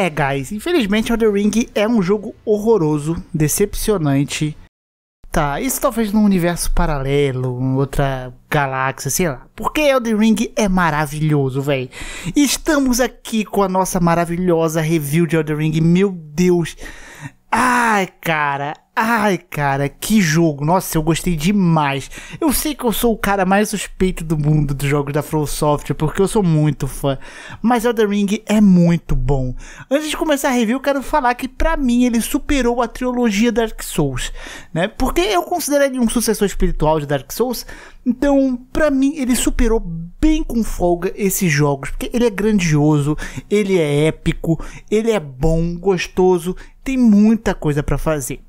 É, guys, infelizmente Elden Ring é um jogo horroroso, decepcionante. Tá, isso talvez num universo paralelo, em outra galáxia, sei lá. Porque Elden Ring é maravilhoso, velho. Estamos aqui com a nossa maravilhosa review de Elden Ring. Meu Deus, Ai, cara, ai, cara, que jogo. Nossa, eu gostei demais. Eu sei que eu sou o cara mais suspeito do mundo dos jogos da From porque eu sou muito fã. Mas Elden Ring é muito bom. Antes de começar a review, eu quero falar que para mim ele superou a trilogia Dark Souls, né? Porque eu considero ele um sucessor espiritual de Dark Souls. Então, para mim, ele superou bem com folga esses jogos, porque ele é grandioso, ele é épico, ele é bom, gostoso, tem muita coisa para fazer.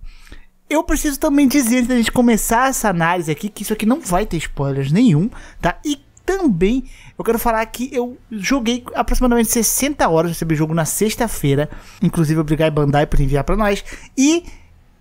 Eu preciso também dizer, antes da gente começar essa análise aqui, que isso aqui não vai ter spoilers nenhum, tá? E também eu quero falar que eu joguei aproximadamente 60 horas, desse jogo na sexta-feira. Inclusive, obrigado Bandai por enviar para nós. E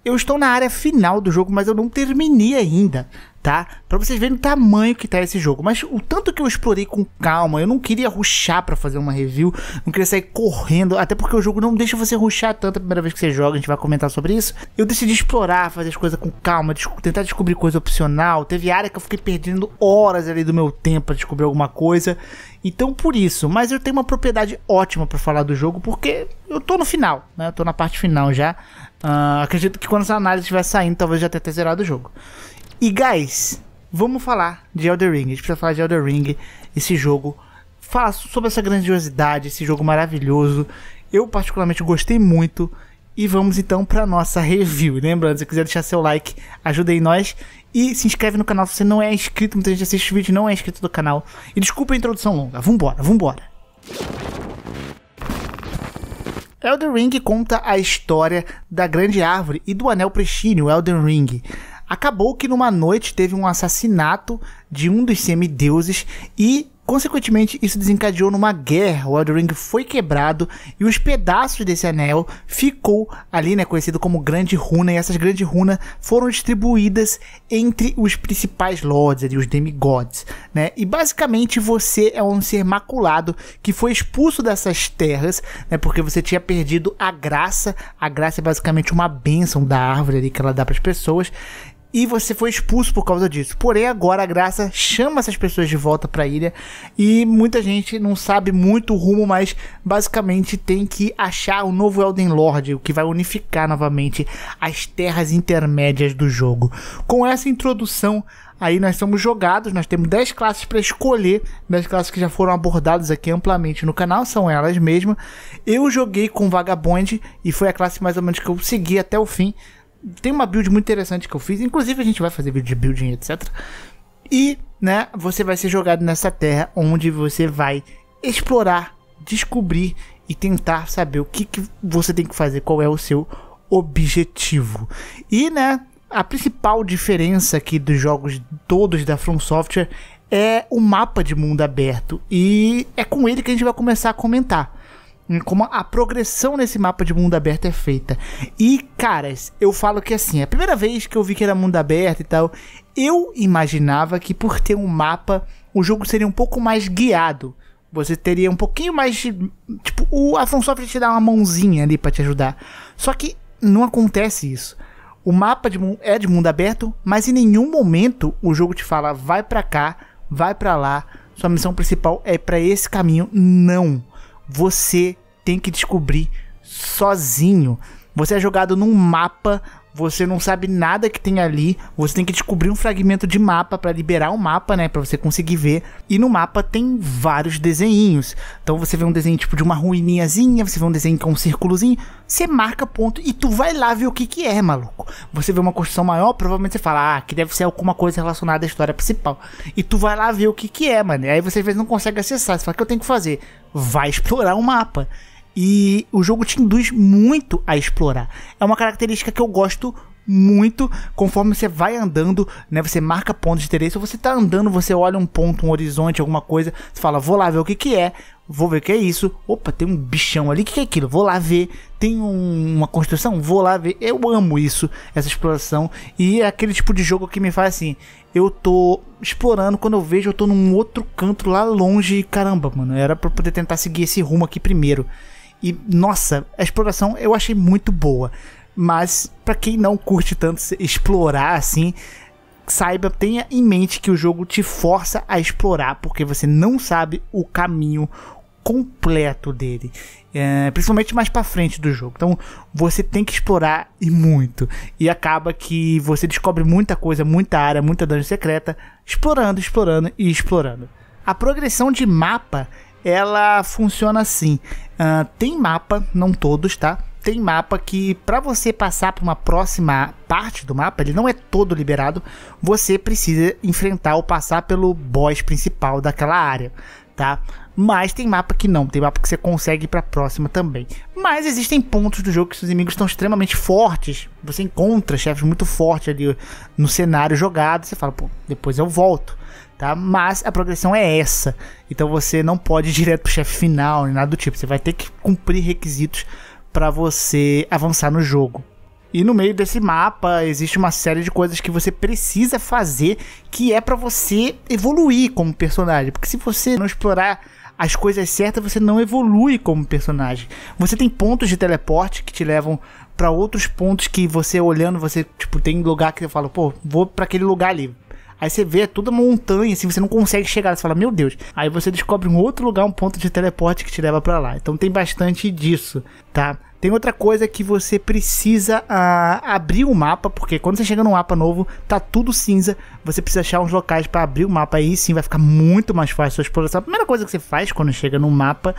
eu estou na área final do jogo, mas eu não terminei ainda, tá? Para vocês verem o tamanho que tá esse jogo. Mas o tanto que eu explorei com calma, eu não queria ruxar para fazer uma review, não queria sair correndo, até porque o jogo não deixa você ruxar tanto a primeira vez que você joga, a gente vai comentar sobre isso. Eu decidi explorar, fazer as coisas com calma, des tentar descobrir coisa opcional. Teve área que eu fiquei perdendo horas ali do meu tempo para descobrir alguma coisa. Então por isso, mas eu tenho uma propriedade ótima para falar do jogo, porque eu tô no final, né? Eu tô na parte final já. Uh, acredito que quando essa análise estiver saindo, talvez já tenha até zerado o jogo. E, guys, vamos falar de Elder Ring. A gente precisa falar de Elder Ring, esse jogo. Fala sobre essa grandiosidade, esse jogo maravilhoso. Eu, particularmente, gostei muito. E vamos então para nossa review. Lembrando, se quiser deixar seu like, ajudem nós. E se inscreve no canal se você não é inscrito. Muita gente assiste o vídeo e não é inscrito do canal. E desculpa a introdução longa. Vambora, vambora. Elden Ring conta a história da Grande Árvore e do Anel Prestínio, Elden Ring. Acabou que numa noite teve um assassinato de um dos semideuses e Consequentemente, isso desencadeou numa guerra. O Elden Ring foi quebrado e os pedaços desse anel ficou ali, né, conhecido como Grande Runa, e essas grandes runas foram distribuídas entre os principais lords, ali, os demigods, né? E basicamente você é um ser maculado que foi expulso dessas terras, né, porque você tinha perdido a graça. A graça é basicamente uma bênção da árvore ali que ela dá para as pessoas e você foi expulso por causa disso. Porém, agora a graça chama essas pessoas de volta para a ilha e muita gente não sabe muito o rumo, mas basicamente tem que achar o novo Elden Lord, o que vai unificar novamente as terras intermédias do jogo. Com essa introdução, aí nós somos jogados, nós temos 10 classes para escolher, 10 classes que já foram abordadas aqui amplamente no canal, são elas mesmas. Eu joguei com Vagabond e foi a classe mais ou menos que eu segui até o fim tem uma build muito interessante que eu fiz. Inclusive, a gente vai fazer vídeo de building, etc. E, né, você vai ser jogado nessa terra onde você vai explorar, descobrir e tentar saber o que, que você tem que fazer, qual é o seu objetivo. E, né, a principal diferença aqui dos jogos todos da From Software é o mapa de mundo aberto. E é com ele que a gente vai começar a comentar em como a progressão nesse mapa de mundo aberto é feita. E, caras, eu falo que assim, é a primeira vez que eu vi que era mundo aberto e tal, eu imaginava que por ter um mapa, o jogo seria um pouco mais guiado. Você teria um pouquinho mais de, tipo, o a FromSoftware te dá uma mãozinha ali para te ajudar. Só que não acontece isso. O mapa de, é de mundo aberto, mas em nenhum momento o jogo te fala vai para cá, vai para lá, sua missão principal é para esse caminho. Não você tem que descobrir sozinho. Você é jogado num mapa você não sabe nada que tem ali, você tem que descobrir um fragmento de mapa para liberar o um mapa, né, para você conseguir ver. E no mapa tem vários desenhinhos. Então você vê um desenho tipo de uma ruininhazinha, você vê um desenho com é um círculozinho, você marca ponto e tu vai lá ver o que que é, maluco. Você vê uma construção maior, provavelmente você fala: "Ah, que deve ser alguma coisa relacionada à história principal". E tu vai lá ver o que que é, mano. E aí você às vezes não consegue acessar, você fala: "O que eu tenho que fazer?" Vai explorar o um mapa. E o jogo te induz muito a explorar. É uma característica que eu gosto muito conforme você vai andando, né? Você marca pontos de interesse, ou você tá andando, você olha um ponto, um horizonte, alguma coisa, você fala, vou lá ver o que que é, vou ver o que é isso, opa, tem um bichão ali, o que, que é aquilo? Vou lá ver, tem um, uma construção, vou lá ver. Eu amo isso, essa exploração, e é aquele tipo de jogo que me faz assim, eu tô explorando, quando eu vejo, eu tô num outro canto lá longe, caramba, mano, era pra poder tentar seguir esse rumo aqui primeiro. E nossa, a exploração eu achei muito boa. Mas para quem não curte tanto explorar assim, saiba, tenha em mente que o jogo te força a explorar, porque você não sabe o caminho completo dele, é, principalmente mais para frente do jogo. Então você tem que explorar e muito. E acaba que você descobre muita coisa, muita área, muita dungeon secreta, explorando, explorando e explorando. A progressão de mapa ela funciona assim. Uh, tem mapa, não todos, tá? Tem mapa que para você passar para uma próxima parte do mapa, ele não é todo liberado, você precisa enfrentar ou passar pelo boss principal daquela área, tá? Mas tem mapa que não, tem mapa que você consegue ir pra próxima também. Mas existem pontos do jogo que os inimigos estão extremamente fortes. Você encontra chefes muito fortes ali no cenário jogado. Você fala, pô, depois eu volto tá? Mas a progressão é essa. Então você não pode ir direto pro chefe final, nem nada do tipo. Você vai ter que cumprir requisitos para você avançar no jogo. E no meio desse mapa existe uma série de coisas que você precisa fazer que é para você evoluir como personagem, porque se você não explorar as coisas certas, você não evolui como personagem. Você tem pontos de teleporte que te levam para outros pontos que você olhando, você tipo tem lugar que eu falo, pô, vou para aquele lugar ali Aí você vê toda montanha, assim, você não consegue chegar. Você fala, meu Deus. Aí você descobre um outro lugar, um ponto de teleporte que te leva para lá. Então tem bastante disso, tá? Tem outra coisa que você precisa uh, abrir o um mapa, porque quando você chega num mapa novo, tá tudo cinza. Você precisa achar uns locais para abrir o mapa. Aí sim vai ficar muito mais fácil a sua exploração. A primeira coisa que você faz quando chega num mapa,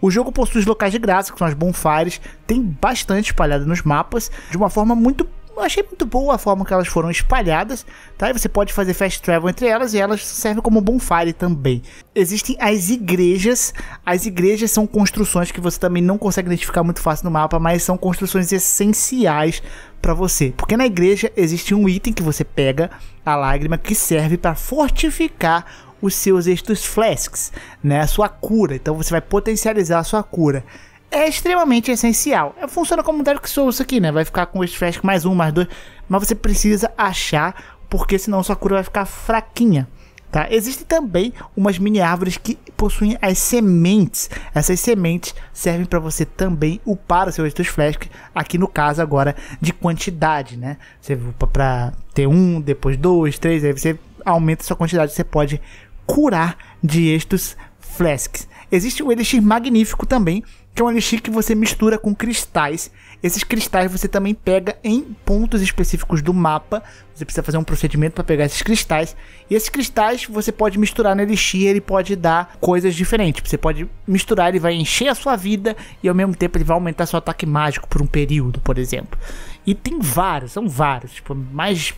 o jogo possui os locais de graça, que são as bonfires. Tem bastante espalhado nos mapas, de uma forma muito eu achei muito boa a forma que elas foram espalhadas, tá? E você pode fazer fast travel entre elas e elas servem como bonfire também. Existem as igrejas. As igrejas são construções que você também não consegue identificar muito fácil no mapa, mas são construções essenciais para você. Porque na igreja existe um item que você pega, a lágrima, que serve para fortificar os seus estes flasks, né? A sua cura. Então você vai potencializar a sua cura é extremamente essencial. É, funciona como Dark Souls aqui, né? Vai ficar com o flash mais um, mais dois, mas você precisa achar, porque senão sua cura vai ficar fraquinha. Tá? Existem também umas mini árvores que possuem as sementes. Essas sementes servem para você também upar seu seus flasks, aqui no caso agora de quantidade, né? Você upa para ter um, depois dois, três, aí você aumenta a sua quantidade, você pode curar de Estus flasks. Existe o elixir magnífico também, que é um elixir que você mistura com cristais. Esses cristais você também pega em pontos específicos do mapa. Você precisa fazer um procedimento para pegar esses cristais. E esses cristais você pode misturar no elixir, ele pode dar coisas diferentes. Você pode misturar, ele vai encher a sua vida e ao mesmo tempo ele vai aumentar seu ataque mágico por um período, por exemplo. E tem vários, são vários, tipo, mais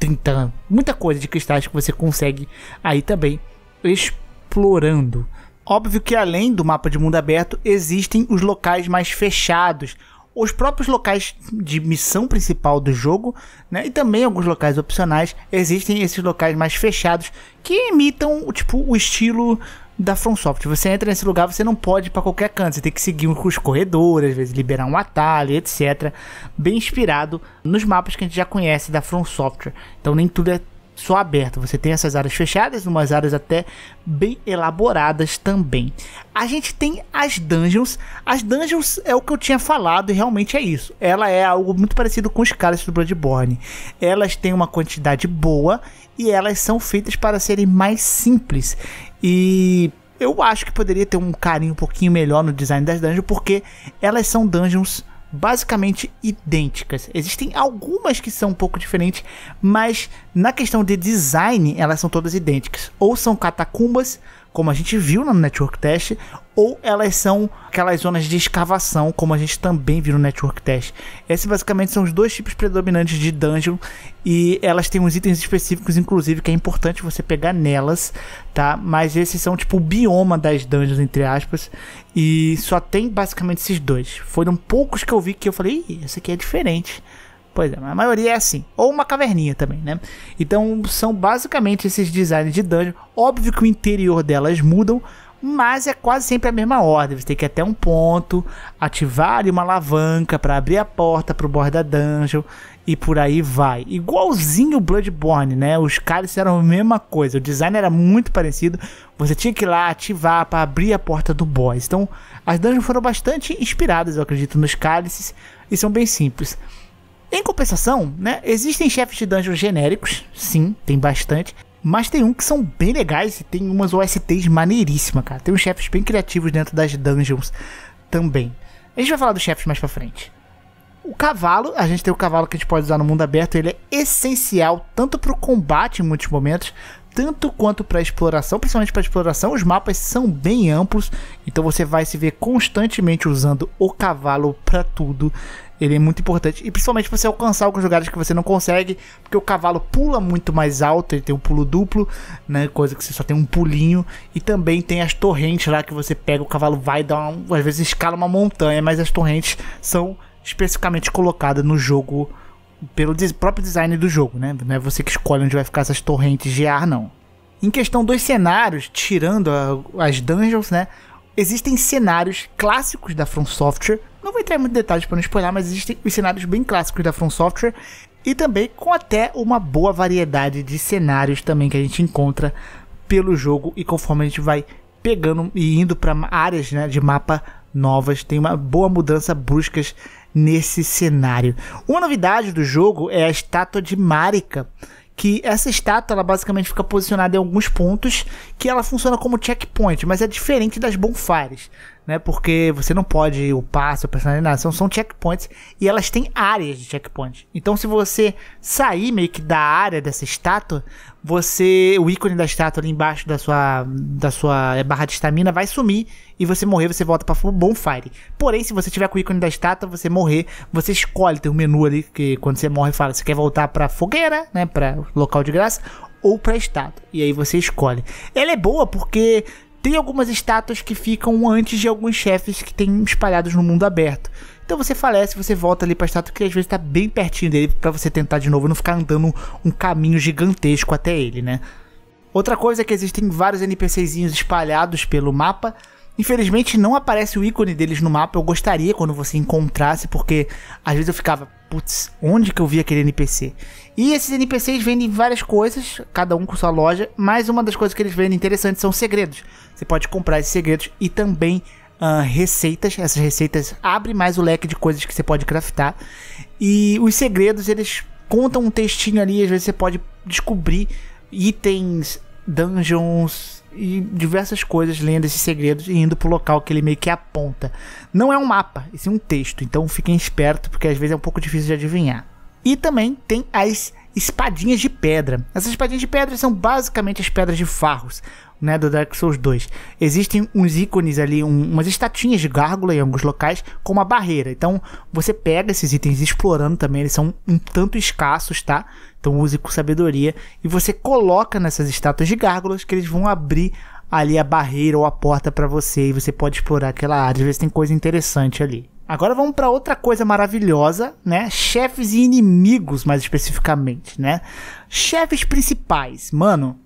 30, muita coisa de cristais que você consegue aí também explorando. Óbvio que além do mapa de mundo aberto, existem os locais mais fechados, os próprios locais de missão principal do jogo, né? E também alguns locais opcionais. Existem esses locais mais fechados que imitam tipo o estilo da FromSoft. Você entra nesse lugar, você não pode ir para qualquer canto, você tem que seguir os corredores, às vezes liberar um atalho, etc. Bem inspirado nos mapas que a gente já conhece da FromSoftware. Então nem tudo é só aberto. você tem essas áreas fechadas, umas áreas até bem elaboradas também. A gente tem as dungeons. As dungeons é o que eu tinha falado e realmente é isso. Ela é algo muito parecido com os caras do Bloodborne. Elas têm uma quantidade boa e elas são feitas para serem mais simples. E eu acho que poderia ter um carinho um pouquinho melhor no design das dungeons, porque elas são dungeons basicamente idênticas. Existem algumas que são um pouco diferentes, mas na questão de design elas são todas idênticas. Ou são catacumbas como a gente viu no Network Test, ou elas são aquelas zonas de escavação, como a gente também viu no Network Test. Esses basicamente são os dois tipos predominantes de dungeon e elas têm uns itens específicos, inclusive, que é importante você pegar nelas, tá? Mas esses são tipo o bioma das dungeons, entre aspas, e só tem basicamente esses dois. Foram poucos que eu vi que eu falei, esse aqui é diferente. Pois é, a maioria é assim. Ou uma caverninha também, né? Então são basicamente esses designs de dungeon. Óbvio que o interior delas mudam, mas é quase sempre a mesma ordem. Você tem que ir até um ponto, ativar ali uma alavanca para abrir a porta para o borda da dungeon e por aí vai. Igualzinho o Bloodborne, né? Os cálices eram a mesma coisa, o design era muito parecido. Você tinha que ir lá ativar para abrir a porta do boss. Então, as dungeons foram bastante inspiradas, eu acredito, nos cálices e são bem simples. Em compensação, né, existem chefes de dungeon genéricos, sim, tem bastante, mas tem um que são bem legais e tem umas OSTs maneiríssimas, cara. Tem uns chefes bem criativos dentro das dungeons também. A gente vai falar dos chefes mais pra frente. O cavalo, a gente tem o cavalo que a gente pode usar no mundo aberto, ele é essencial tanto para o combate em muitos momentos, tanto quanto para exploração, principalmente para exploração, os mapas são bem amplos, então você vai se ver constantemente usando o cavalo para tudo ele é muito importante. E principalmente pra você alcançar alguns lugares que você não consegue. Porque o cavalo pula muito mais alto. Ele tem um pulo duplo. Né, coisa que você só tem um pulinho. E também tem as torrentes lá que você pega. O cavalo vai dar uma, Às vezes escala uma montanha. Mas as torrentes são especificamente colocadas no jogo. Pelo des, próprio design do jogo. Né? Não é você que escolhe onde vai ficar essas torrentes de ar, não. Em questão dos cenários, tirando a, as dungeons, né? Existem cenários clássicos da From Software não vou entrar em muitos detalhes para não spoiler, mas existem os cenários bem clássicos da From Software e também com até uma boa variedade de cenários também que a gente encontra pelo jogo e conforme a gente vai pegando e indo para áreas né, de mapa novas, tem uma boa mudança bruscas nesse cenário. Uma novidade do jogo é a estátua de Marika, que essa estátua ela basicamente fica posicionada em alguns pontos que ela funciona como checkpoint, mas é diferente das bonfires né? Porque você não pode upar seu personagem, nada. São, são checkpoints e elas têm áreas de checkpoint. Então, se você sair meio que da área dessa estátua, você, o ícone da estátua ali embaixo da sua, da sua eh, barra de estamina vai sumir e você morrer, você volta para o bonfire. Porém, se você tiver com o ícone da estátua, você morrer, você escolhe, tem um menu ali que quando você morre fala, você quer voltar para fogueira, né, para local de graça ou para estátua. E aí você escolhe. Ela é boa porque tem algumas estátuas que ficam antes de alguns chefes que tem espalhados no mundo aberto. Então você falece, você volta ali pra estátua que às vezes tá bem pertinho dele para você tentar de novo não ficar andando um caminho gigantesco até ele, né? Outra coisa é que existem vários NPCzinhos espalhados pelo mapa. Infelizmente não aparece o ícone deles no mapa. Eu gostaria quando você encontrasse, porque às vezes eu ficava, putz, onde que eu vi aquele NPC? E esses NPCs vendem várias coisas, cada um com sua loja, mas uma das coisas que eles vendem interessantes são segredos. Você pode comprar esses segredos e também uh, receitas. Essas receitas abrem mais o leque de coisas que você pode craftar. E os segredos, eles contam um textinho ali, às vezes você pode descobrir itens, dungeons e diversas coisas lendo esses segredos e indo pro local que ele meio que aponta. Não é um mapa, isso é um texto, então fiquem esperto porque às vezes é um pouco difícil de adivinhar. E também tem as espadinhas de pedra. Essas espadinhas de pedra são basicamente as pedras de farros, né, do Dark Souls 2. Existem uns ícones ali, um, umas estatinhas de gárgula em alguns locais com uma barreira. Então, você pega esses itens explorando também, eles são um tanto escassos, tá? Então, use com sabedoria e você coloca nessas estátuas de gárgulas que eles vão abrir ali a barreira ou a porta para você e você pode explorar aquela área. Às vezes tem coisa interessante ali. Agora vamos para outra coisa maravilhosa, né? Chefes e inimigos, mais especificamente, né? Chefes principais, mano.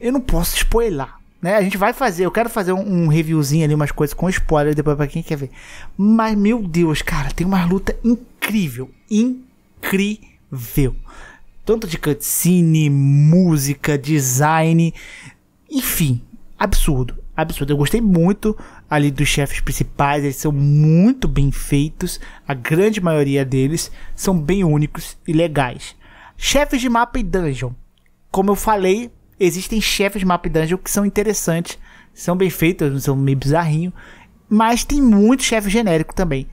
Eu não posso spoiler, né? A gente vai fazer, eu quero fazer um, um reviewzinho ali, umas coisas com spoiler depois para quem quer ver. Mas meu Deus, cara, tem uma luta incrível, incrível. Tanto de cutscene, música, design, enfim, absurdo absurdo. Eu gostei muito ali dos chefes principais, eles são muito bem feitos. A grande maioria deles são bem únicos e legais. Chefes de mapa e dungeon. Como eu falei, existem chefes de mapa e dungeon que são interessantes, são bem feitos, não são meio bizarrinho, mas tem muito chefe genérico também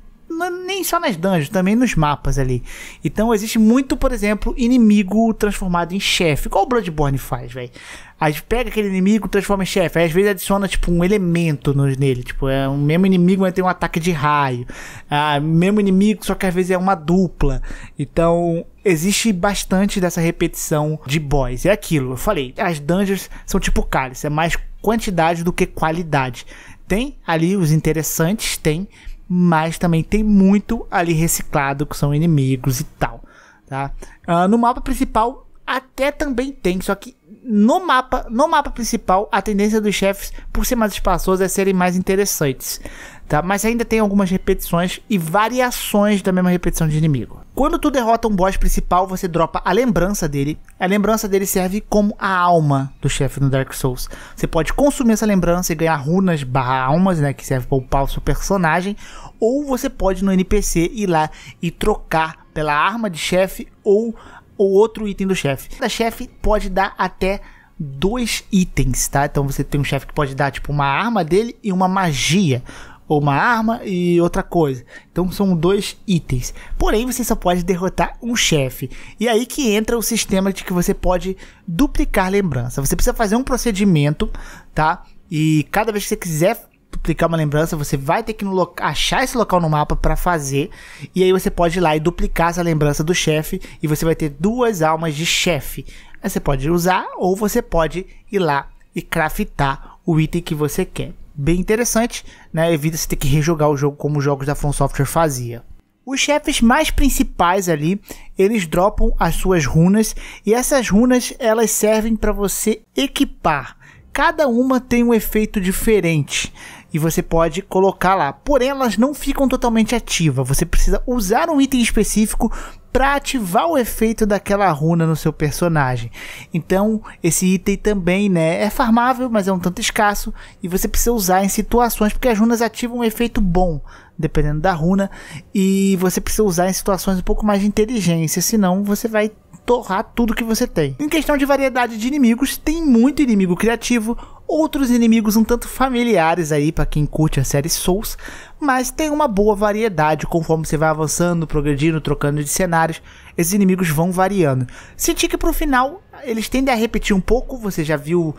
nem só nas dungeons, também nos mapas ali. Então existe muito, por exemplo, inimigo transformado em chefe. Igual o Bloodborne faz, velho. Aí pega aquele inimigo, transforma em chefe. Aí às vezes adiciona, tipo, um elemento nos nele. Tipo, é o mesmo inimigo, mas tem um ataque de raio. Ah, mesmo inimigo, só que às vezes é uma dupla. Então, existe bastante dessa repetição de boss. É aquilo, eu falei, as dungeons são tipo cálice. É mais quantidade do que qualidade. Tem ali os interessantes, tem mas também tem muito ali reciclado que são inimigos e tal. Tá? Uh, no mapa principal até também tem, só que no mapa, no mapa principal, a tendência dos chefes, por ser mais espaçosos, é serem mais interessantes. Tá? Mas ainda tem algumas repetições e variações da mesma repetição de inimigo. Quando tu derrota um boss principal, você dropa a lembrança dele. A lembrança dele serve como a alma do chefe no Dark Souls. Você pode consumir essa lembrança e ganhar runas barra almas, né? Que serve para upar o seu personagem. Ou você pode no NPC ir lá e trocar pela arma de chefe ou ou outro item do chefe. Cada chefe pode dar até dois itens, tá? Então você tem um chefe que pode dar tipo uma arma dele e uma magia, ou uma arma e outra coisa. Então são dois itens. Porém, você só pode derrotar um chefe. E aí que entra o sistema de que você pode duplicar lembrança. Você precisa fazer um procedimento, tá? E cada vez que você quiser duplicar uma lembrança, você vai ter que achar esse local no mapa para fazer. E aí você pode ir lá e duplicar essa lembrança do chefe. E você vai ter duas almas de chefe. Aí você pode usar ou você pode ir lá e craftar o item que você quer. Bem interessante, né? Evita você ter que rejogar o jogo como os jogos da From Software fazia. Os chefes mais principais ali, eles dropam as suas runas e essas runas elas servem para você equipar. Cada uma tem um efeito diferente e você pode colocar lá. Porém, elas não ficam totalmente ativas. Você precisa usar um item específico para ativar o efeito daquela runa no seu personagem. Então, esse item também, né, é farmável, mas é um tanto escasso e você precisa usar em situações porque as runas ativam um efeito bom, dependendo da runa, e você precisa usar em situações um pouco mais de inteligência, senão você vai torrar tudo que você tem. Em questão de variedade de inimigos, tem muito inimigo criativo, outros inimigos um tanto familiares aí para quem curte a série Souls, mas tem uma boa variedade conforme você vai avançando, progredindo, trocando de cenários, esses inimigos vão variando. Senti que pro final eles tendem a repetir um pouco, você já viu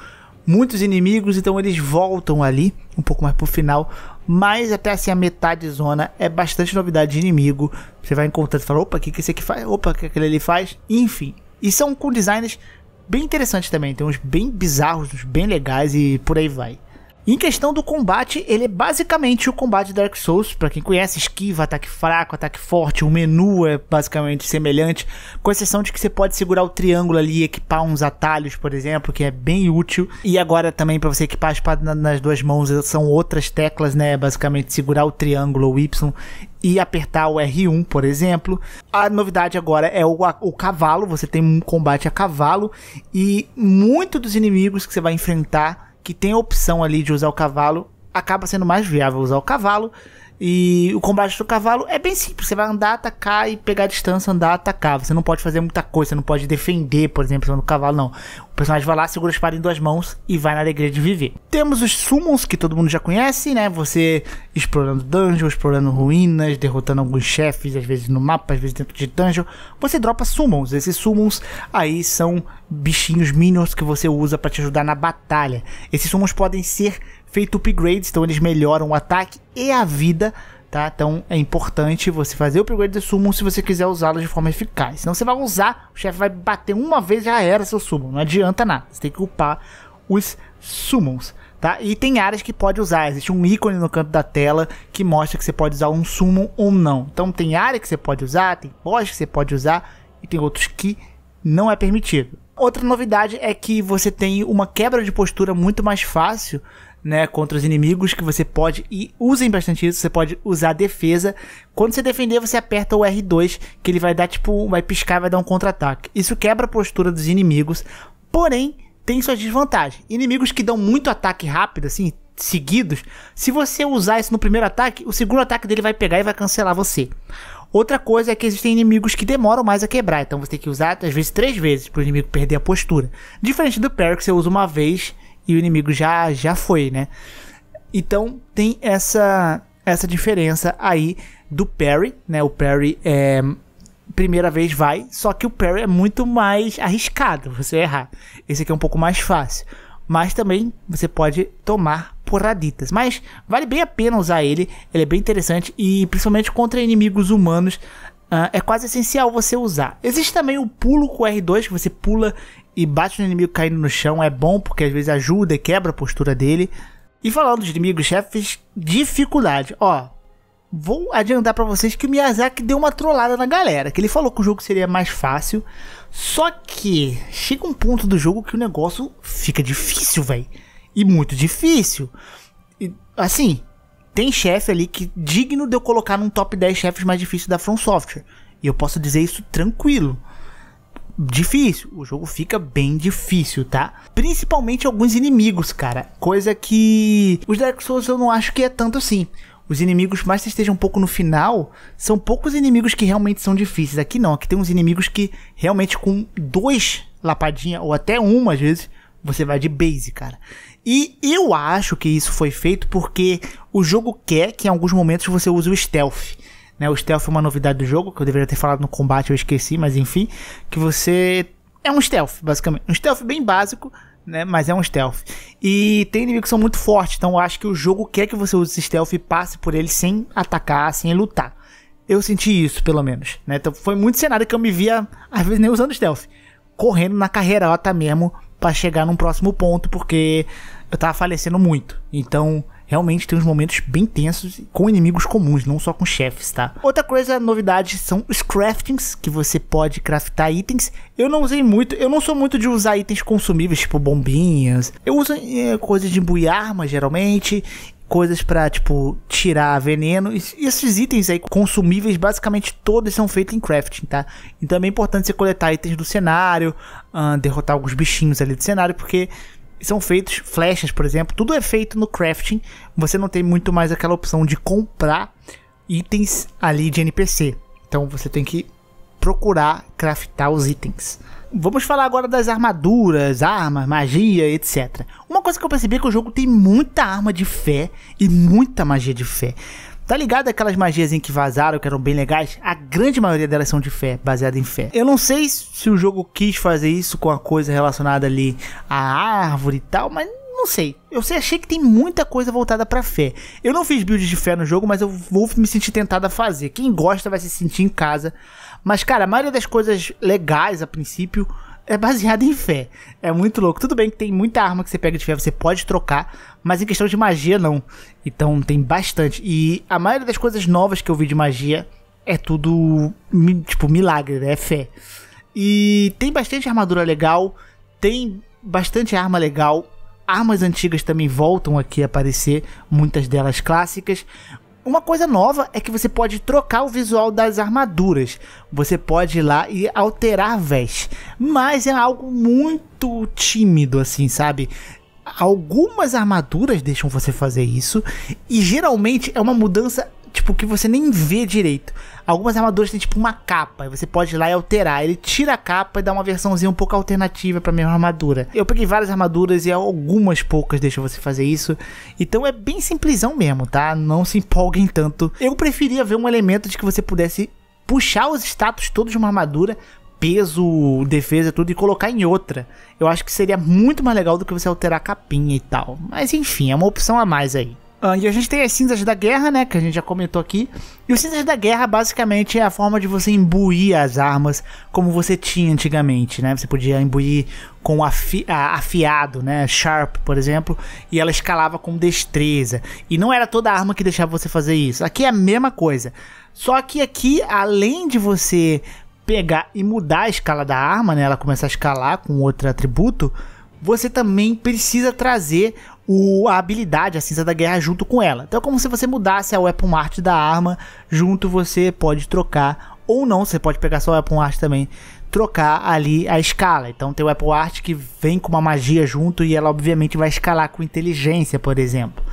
muitos inimigos, então eles voltam ali um pouco mais pro final, mas até assim a metade zona é bastante novidade de inimigo. Você vai encontrando e fala, opa, o que, que esse aqui faz? Opa, o que aquele ali faz? Enfim, e são com designs bem interessante também. Tem uns bem bizarros, uns bem legais e por aí vai. Em questão do combate, ele é basicamente o combate Dark Souls, para quem conhece, esquiva, ataque fraco, ataque forte, o menu é basicamente semelhante, com exceção de que você pode segurar o triângulo ali e equipar uns atalhos, por exemplo, que é bem útil. E agora também para você equipar a espada nas duas mãos, são outras teclas, né, basicamente segurar o triângulo ou Y e apertar o R1, por exemplo. A novidade agora é o, a, o cavalo, você tem um combate a cavalo e muito dos inimigos que você vai enfrentar que tem a opção ali de usar o cavalo, acaba sendo mais viável usar o cavalo e o combate do cavalo é bem simples. Você vai andar, atacar e pegar a distância, andar, atacar. Você não pode fazer muita coisa, você não pode defender, por exemplo, no cavalo, não. O personagem vai lá, segura a espada em duas mãos e vai na alegria de viver. Temos os summons que todo mundo já conhece, né? Você explorando dungeons, explorando ruínas, derrotando alguns chefes, às vezes no mapa, às vezes dentro de dungeon. Você dropa summons. Esses summons aí são bichinhos minions que você usa para te ajudar na batalha. Esses summons podem ser feito upgrades, então eles melhoram o ataque e a vida tá? Então é importante você fazer o upgrade de summon se você quiser usá-lo de forma eficaz. Senão você vai usar, o chefe vai bater uma vez já era seu summon, não adianta nada. Você tem que upar os summons, tá? E tem áreas que pode usar, existe um ícone no canto da tela que mostra que você pode usar um summon ou não. Então tem área que você pode usar, tem boss que você pode usar e tem outros que não é permitido. Outra novidade é que você tem uma quebra de postura muito mais fácil né, contra os inimigos que você pode e usem bastante isso, você pode usar a defesa. Quando você defender, você aperta o R2 que ele vai dar tipo, vai piscar, vai dar um contra-ataque. Isso quebra a postura dos inimigos, porém tem suas desvantagens. Inimigos que dão muito ataque rápido assim, seguidos, se você usar isso no primeiro ataque, o segundo ataque dele vai pegar e vai cancelar você. Outra coisa é que existem inimigos que demoram mais a quebrar, então você tem que usar às vezes três vezes para o inimigo perder a postura. Diferente do perk que você usa uma vez e o inimigo já já foi, né? Então tem essa essa diferença aí do parry, né? O parry é primeira vez vai, só que o parry é muito mais arriscado você errar. Esse aqui é um pouco mais fácil, mas também você pode tomar porraditas. Mas vale bem a pena usar ele, ele é bem interessante e principalmente contra inimigos humanos. Uh, é quase essencial você usar. Existe também o pulo com R2, que você pula e bate no inimigo caindo no chão é bom porque às vezes ajuda e quebra a postura dele. E falando dos inimigos chefes, dificuldade. Ó, vou adiantar para vocês que o Miyazaki deu uma trollada na galera, que ele falou que o jogo seria mais fácil, só que chega um ponto do jogo que o negócio fica difícil, velho. E muito difícil. E, assim, tem chefe ali que digno de eu colocar num top 10 chefes mais difíceis da From Software. E eu posso dizer isso tranquilo difícil. O jogo fica bem difícil, tá? Principalmente alguns inimigos, cara. Coisa que os Dark Souls eu não acho que é tanto assim. Os inimigos, mais que estejam um pouco no final, são poucos inimigos que realmente são difíceis. Aqui não, aqui tem uns inimigos que realmente com dois lapadinha ou até uma às vezes, você vai de base, cara. E eu acho que isso foi feito porque o jogo quer que em alguns momentos você use o stealth. Né? O stealth é uma novidade do jogo, que eu deveria ter falado no combate, eu esqueci, mas enfim. Que você. É um stealth, basicamente. Um stealth bem básico, né? Mas é um stealth. E tem inimigos que são muito fortes, então eu acho que o jogo quer que você use stealth e passe por ele sem atacar, sem lutar. Eu senti isso, pelo menos. Né? Então foi muito cenário que eu me via, às vezes, nem usando stealth. Correndo na carreirota mesmo para chegar num próximo ponto, porque eu tava falecendo muito. Então realmente tem uns momentos bem tensos com inimigos comuns, não só com chefes, tá? Outra coisa, novidade, são os craftings, que você pode craftar itens. Eu não usei muito, eu não sou muito de usar itens consumíveis, tipo bombinhas. Eu uso é, coisas de embuir armas, geralmente, coisas para tipo tirar veneno. Esses itens aí consumíveis, basicamente todos são feitos em crafting, tá? então também é importante você coletar itens do cenário, uh, derrotar alguns bichinhos ali do cenário, porque são feitos flechas, por exemplo, tudo é feito no crafting. Você não tem muito mais aquela opção de comprar itens ali de NPC. Então você tem que procurar craftar os itens. Vamos falar agora das armaduras, armas, magia, etc. Uma coisa que eu percebi é que o jogo tem muita arma de fé e muita magia de fé. Tá ligado aquelas magias em que vazaram, que eram bem legais? A grande maioria delas são de fé, baseada em fé. Eu não sei se o jogo quis fazer isso com a coisa relacionada ali à árvore e tal, mas não sei. Eu sei, achei que tem muita coisa voltada para fé. Eu não fiz builds de fé no jogo, mas eu vou me sentir tentado a fazer. Quem gosta vai se sentir em casa. Mas, cara, a maioria das coisas legais a princípio é baseada em fé. É muito louco. Tudo bem que tem muita arma que você pega de fé, você pode trocar, mas em questão de magia, não. Então tem bastante. E a maioria das coisas novas que eu vi de magia é tudo, tipo, milagre, né? É fé. E tem bastante armadura legal, tem bastante arma legal. Armas antigas também voltam aqui a aparecer, muitas delas clássicas. Uma coisa nova é que você pode trocar o visual das armaduras. Você pode ir lá e alterar a veste. Mas é algo muito tímido, assim, sabe? Algumas armaduras deixam você fazer isso. E geralmente é uma mudança, tipo, que você nem vê direito. Algumas armaduras têm tipo uma capa, e você pode ir lá e alterar. Ele tira a capa e dá uma versãozinha um pouco alternativa pra mesma armadura. Eu peguei várias armaduras e algumas poucas deixam você fazer isso. Então é bem simplesão mesmo, tá? Não se empolguem tanto. Eu preferia ver um elemento de que você pudesse puxar os status todos de uma armadura peso, defesa, tudo e colocar em outra. Eu acho que seria muito mais legal do que você alterar a capinha e tal. Mas enfim, é uma opção a mais aí. Ah, e a gente tem as cinzas da guerra, né? Que a gente já comentou aqui. E os cinzas da guerra, basicamente, é a forma de você imbuir as armas como você tinha antigamente, né? Você podia imbuir com afi afiado, né? Sharp, por exemplo. E ela escalava com destreza. E não era toda arma que deixava você fazer isso. Aqui é a mesma coisa. Só que aqui, além de você pegar e mudar a escala da arma, né? Ela começar a escalar com outro atributo você também precisa trazer o, a habilidade, a cinza da guerra, junto com ela. Então é como se você mudasse a weapon art da arma, junto você pode trocar, ou não, você pode pegar só a weapon art também, trocar ali a escala. Então tem o weapon art que vem com uma magia junto e ela obviamente vai escalar com inteligência, por exemplo.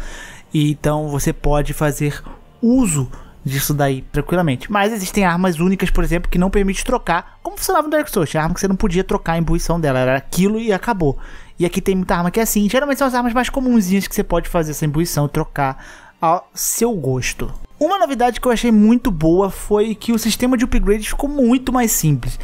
E, então você pode fazer uso disso daí tranquilamente. Mas existem armas únicas, por exemplo, que não permite trocar, como funcionava no Dark Souls. Tinha arma que você não podia trocar a imbuição dela, era aquilo e acabou. E aqui tem muita arma que é assim. Geralmente são as armas mais comunzinhas que você pode fazer essa imbuição, trocar ao seu gosto. Uma novidade que eu achei muito boa foi que o sistema de upgrade ficou muito mais simples.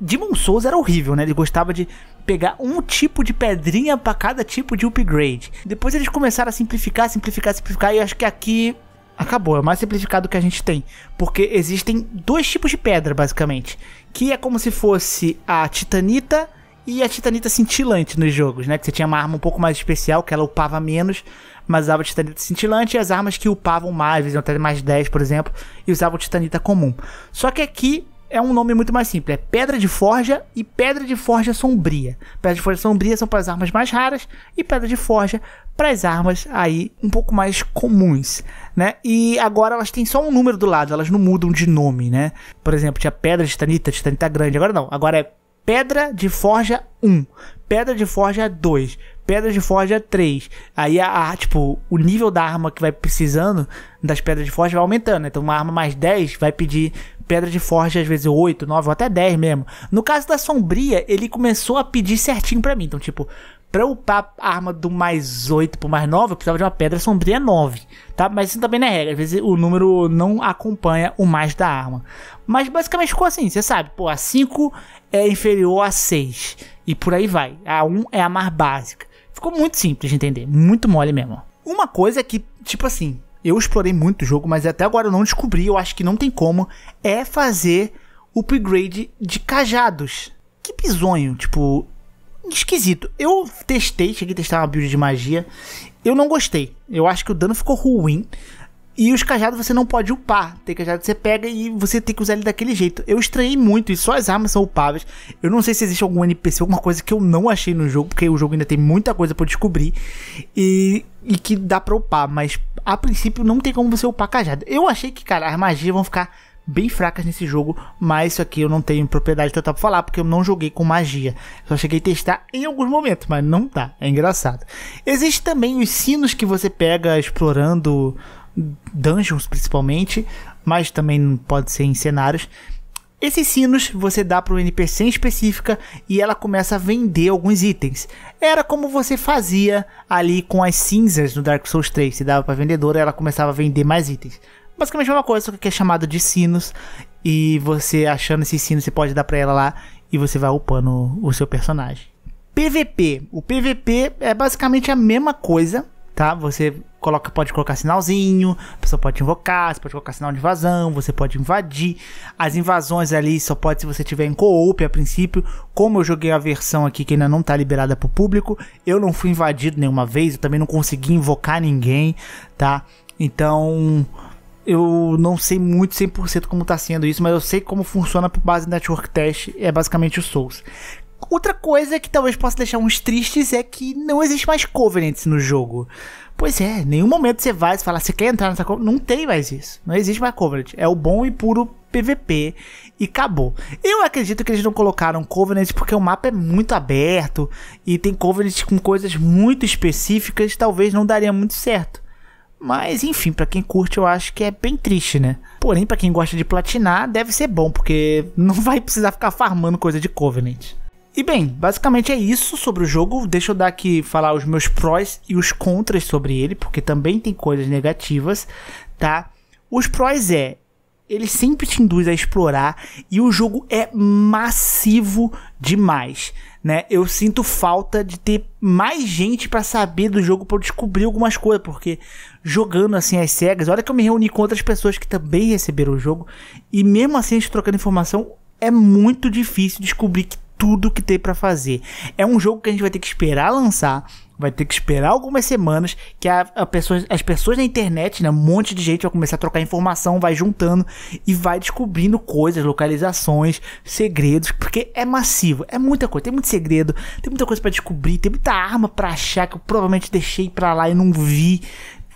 Demon Souls era horrível, né? Ele gostava de pegar um tipo de pedrinha para cada tipo de upgrade. Depois eles começaram a simplificar, simplificar, simplificar e acho que aqui acabou. É o mais simplificado que a gente tem. Porque existem dois tipos de pedra, basicamente. Que é como se fosse a titanita e a titanita cintilante nos jogos, né? Que você tinha uma arma um pouco mais especial, que ela upava menos, mas usava titanita cintilante e as armas que upavam mais, vezes até mais 10, por exemplo, e usavam titanita comum. Só que aqui é um nome muito mais simples, é pedra de forja e pedra de forja sombria. Pedra de forja sombria são para as armas mais raras e pedra de forja para as armas aí um pouco mais comuns, né? E agora elas têm só um número do lado, elas não mudam de nome, né? Por exemplo, tinha pedra de titanita, titanita grande, agora não, agora é pedra de forja 1, pedra de forja 2, pedra de forja 3. Aí a, a, tipo, o nível da arma que vai precisando das pedras de forja vai aumentando. Né? Então uma arma mais 10 vai pedir pedra de forja às vezes 8, 9 ou até 10 mesmo. No caso da sombria, ele começou a pedir certinho para mim. Então, tipo, Pra upar a arma do mais 8 pro mais 9, eu precisava de uma pedra sombria 9, tá? Mas isso também não é regra, às vezes o número não acompanha o mais da arma. Mas basicamente ficou assim, você sabe, pô, a 5 é inferior a 6, e por aí vai. A 1 é a mais básica. Ficou muito simples de entender, muito mole mesmo. Uma coisa que, tipo assim, eu explorei muito o jogo, mas até agora eu não descobri, eu acho que não tem como, é fazer o upgrade de cajados. Que bizonho, tipo, esquisito. Eu testei, cheguei a testar uma build de magia. Eu não gostei. Eu acho que o dano ficou ruim. E os cajados você não pode upar. Tem cajado que você pega e você tem que usar ele daquele jeito. Eu estranhei muito e só as armas são upáveis. Eu não sei se existe algum NPC, alguma coisa que eu não achei no jogo, porque o jogo ainda tem muita coisa para descobrir e, e que dá pra upar. Mas a princípio não tem como você upar cajado. Eu achei que, cara, as magias vão ficar bem fracas nesse jogo, mas isso aqui eu não tenho propriedade total para falar, porque eu não joguei com magia. Só cheguei a testar em alguns momentos, mas não dá, é engraçado. Existe também os sinos que você pega explorando dungeons principalmente, mas também pode ser em cenários. Esses sinos você dá para um NPC específica e ela começa a vender alguns itens. Era como você fazia ali com as cinzas no Dark Souls 3. Você dava para vendedora, ela começava a vender mais itens basicamente a mesma coisa, só que é chamado de sinos. E você achando esses sinos, você pode dar pra ela lá e você vai upando o seu personagem. PVP. O PVP é basicamente a mesma coisa, tá? Você coloca, pode colocar sinalzinho, a pessoa pode invocar, você pode colocar sinal de invasão, você pode invadir. As invasões ali só pode se você tiver em co-op a princípio. Como eu joguei a versão aqui que ainda não tá liberada pro público, eu não fui invadido nenhuma vez, eu também não consegui invocar ninguém, tá? Então, eu não sei muito 100% como está sendo isso, mas eu sei como funciona por base do network test, é basicamente o Souls. Outra coisa que talvez possa deixar uns tristes é que não existe mais Covenants no jogo. Pois é, nenhum momento você vai falar, você quer entrar nessa Covenant? Não tem mais isso. Não existe mais Covenant. É o bom e puro PVP e acabou. Eu acredito que eles não colocaram Covenant porque o mapa é muito aberto e tem Covenant com coisas muito específicas, talvez não daria muito certo. Mas enfim, para quem curte, eu acho que é bem triste, né? Porém, para quem gosta de platinar, deve ser bom, porque não vai precisar ficar farmando coisa de Covenant. E bem, basicamente é isso sobre o jogo. Deixa eu dar aqui falar os meus prós e os contras sobre ele, porque também tem coisas negativas, tá? Os prós é ele sempre te induz a explorar e o jogo é massivo demais, né? Eu sinto falta de ter mais gente para saber do jogo para descobrir algumas coisas, porque jogando assim as cegas. Olha que eu me reuni com outras pessoas que também receberam o jogo. E mesmo assim, a gente trocando informação, é muito difícil descobrir que tudo que tem para fazer. É um jogo que a gente vai ter que esperar lançar, vai ter que esperar algumas semanas que a, a pessoa, as pessoas na internet, né, um monte de gente vai começar a trocar informação, vai juntando e vai descobrindo coisas, localizações, segredos, porque é massivo, é muita coisa, tem muito segredo, tem muita coisa para descobrir, tem muita arma para achar que eu provavelmente deixei para lá e não vi.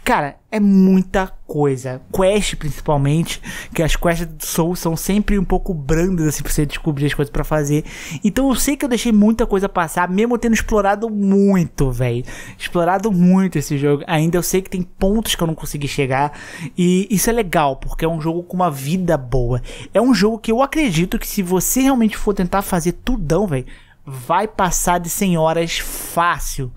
Cara, é muita coisa. Quest, principalmente, que as quests do Soul são sempre um pouco brandas, assim, pra você descobrir as coisas para fazer. Então eu sei que eu deixei muita coisa passar, mesmo tendo explorado muito, velho. Explorado muito esse jogo. Ainda eu sei que tem pontos que eu não consegui chegar. E isso é legal, porque é um jogo com uma vida boa. É um jogo que eu acredito que se você realmente for tentar fazer tudão, velho, vai passar de 100 horas fácil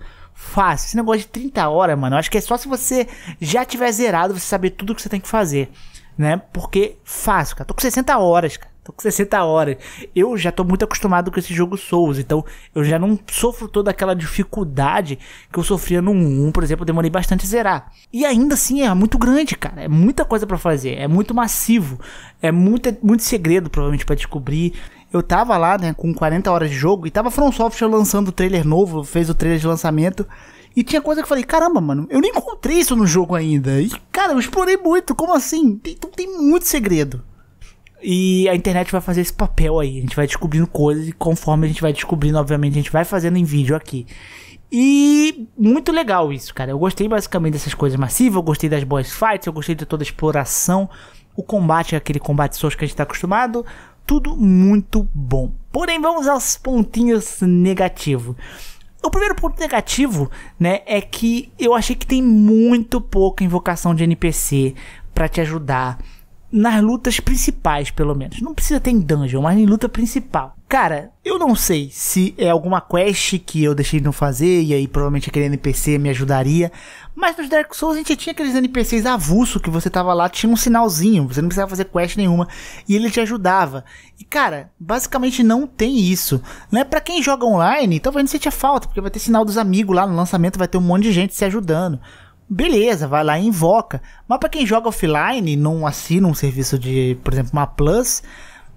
Fácil. Esse negócio de 30 horas, mano, eu acho que é só se você já tiver zerado, você saber tudo que você tem que fazer, né? Porque fácil, cara. Tô com 60 horas, cara. Tô com 60 horas. Eu já tô muito acostumado com esse jogo Souls, então eu já não sofro toda aquela dificuldade que eu sofria no 1, por exemplo, eu demorei bastante a zerar. E ainda assim é muito grande, cara. É muita coisa para fazer, é muito massivo, é muito, é muito segredo provavelmente para descobrir eu tava lá, né, com 40 horas de jogo, e tava From Software lançando o trailer novo, fez o trailer de lançamento, e tinha coisa que eu falei, caramba, mano, eu nem encontrei isso no jogo ainda. E, cara, eu explorei muito, como assim? tem, então tem muito segredo. E a internet vai fazer esse papel aí, a gente vai descobrindo coisas, e conforme a gente vai descobrindo, obviamente, a gente vai fazendo em vídeo aqui. E muito legal isso, cara. Eu gostei basicamente dessas coisas massivas, eu gostei das boss fights, eu gostei de toda a exploração. O combate é aquele combate source que a gente tá acostumado tudo muito bom. Porém, vamos aos pontinhos negativos. O primeiro ponto negativo, né, é que eu achei que tem muito pouca invocação de NPC para te ajudar nas lutas principais, pelo menos. Não precisa ter em dungeon, mas em luta principal. Cara, eu não sei se é alguma quest que eu deixei de não fazer e aí provavelmente aquele NPC me ajudaria. Mas nos Dark Souls a gente tinha aqueles NPCs avulso que você tava lá, tinha um sinalzinho, você não precisava fazer quest nenhuma e ele te ajudava. E cara, basicamente não tem isso, né? Para quem joga online, talvez não sentia falta, porque vai ter sinal dos amigos lá no lançamento, vai ter um monte de gente se ajudando beleza, vai lá e invoca. Mas para quem joga offline, não assina um serviço de, por exemplo, uma Plus,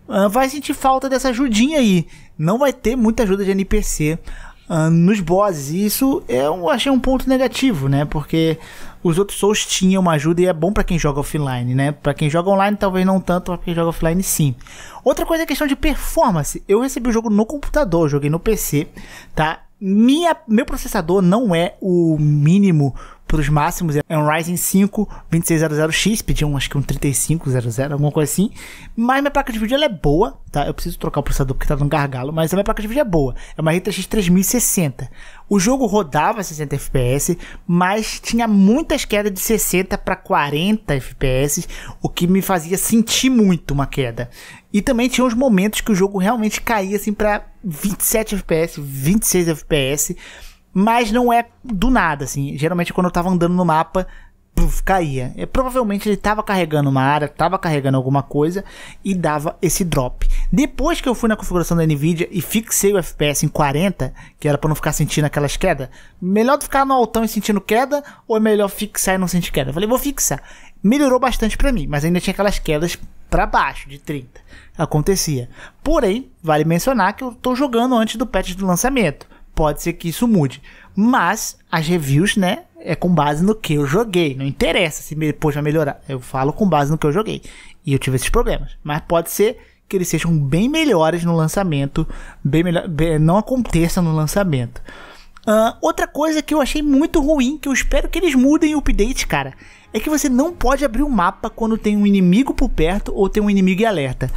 uh, vai sentir falta dessa ajudinha aí. Não vai ter muita ajuda de NPC uh, ah, nos bosses. E isso eu achei um ponto negativo, né? Porque os outros Souls tinham uma ajuda e é bom para quem joga offline, né? Para quem joga online talvez não tanto, para quem joga offline sim. Outra coisa é a questão de performance. Eu recebi o jogo no computador, joguei no PC, tá? Minha, meu processador não é o mínimo os máximos. É um Ryzen 5 2600X, pediu um, acho que um 3500, alguma coisa assim. Mas minha placa de vídeo ela é boa, tá? Eu preciso trocar o processador porque tá dando gargalo, mas a minha placa de vídeo é boa. É uma RTX 3060. O jogo rodava 60 FPS, mas tinha muitas quedas de 60 para 40 FPS, o que me fazia sentir muito uma queda. E também tinha uns momentos que o jogo realmente caía assim para 27 FPS, 26 FPS mas não é do nada, assim. Geralmente quando eu tava andando no mapa, caía. E, é, provavelmente ele tava carregando uma área, tava carregando alguma coisa e dava esse drop. Depois que eu fui na configuração da Nvidia e fixei o FPS em 40, que era para não ficar sentindo aquelas quedas, melhor ficar no altão e sentindo queda ou é melhor fixar e não sentir queda? Eu falei, vou fixar. Melhorou bastante para mim, mas ainda tinha aquelas quedas para baixo de 30. Acontecia. Porém, vale mencionar que eu tô jogando antes do patch do lançamento pode ser que isso mude. Mas as reviews, né, é com base no que eu joguei. Não interessa se depois vai melhorar. Eu falo com base no que eu joguei. E eu tive esses problemas. Mas pode ser que eles sejam bem melhores no lançamento, bem melhor, bem, não aconteça no lançamento. Uh, outra coisa que eu achei muito ruim, que eu espero que eles mudem o update, cara, é que você não pode abrir o um mapa quando tem um inimigo por perto ou tem um inimigo em alerta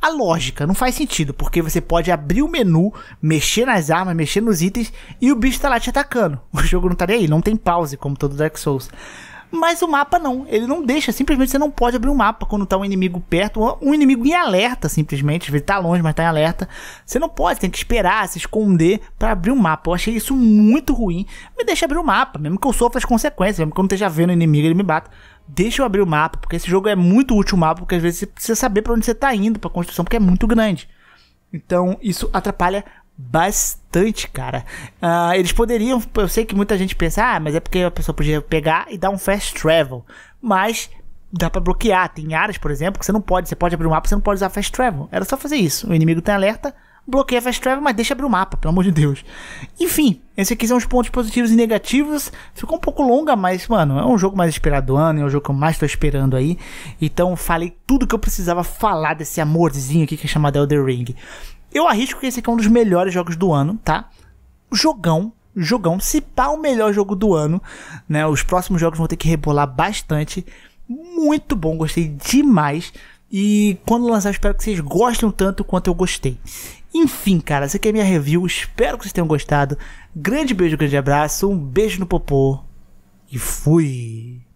a lógica. Não faz sentido, porque você pode abrir o menu, mexer nas armas, mexer nos itens e o bicho tá lá te atacando. O jogo não tá nem aí, não tem pause, como todo Dark Souls. Mas o mapa não, ele não deixa, simplesmente você não pode abrir o um mapa quando tá um inimigo perto, um inimigo em alerta, simplesmente, ele tá longe, mas tá em alerta. Você não pode, tem que esperar, se esconder para abrir o um mapa. Eu achei isso muito ruim. Me deixa abrir o um mapa, mesmo que eu sofra as consequências, mesmo que eu não esteja vendo o inimigo, ele me bata deixa eu abrir o mapa, porque esse jogo é muito útil o mapa, porque às vezes você precisa saber para onde você tá indo para construção, porque é muito grande. Então, isso atrapalha bastante, cara. Uh, eles poderiam, eu sei que muita gente pensa, ah, mas é porque a pessoa podia pegar e dar um fast travel, mas dá para bloquear. Tem áreas, por exemplo, que você não pode, você pode abrir o um mapa, você não pode usar fast travel. Era só fazer isso. O inimigo tem alerta, bloqueia fast travel, mas deixa abrir o mapa, pelo amor de Deus. Enfim, esses aqui são os pontos positivos e negativos. Ficou um pouco longa, mas, mano, é um jogo mais esperado do ano, é um jogo que eu mais tô esperando aí. Então, falei tudo que eu precisava falar desse amorzinho aqui que é chamado Elder Ring. Eu arrisco que esse aqui é um dos melhores jogos do ano, tá? Jogão, jogão. Se pá, o melhor jogo do ano, né? Os próximos jogos vão ter que rebolar bastante. Muito bom, gostei demais. E quando lançar, espero que vocês gostem tanto quanto eu gostei. Enfim, cara, essa aqui é a minha review. Espero que vocês tenham gostado. Grande beijo, grande abraço. Um beijo no popô. E fui.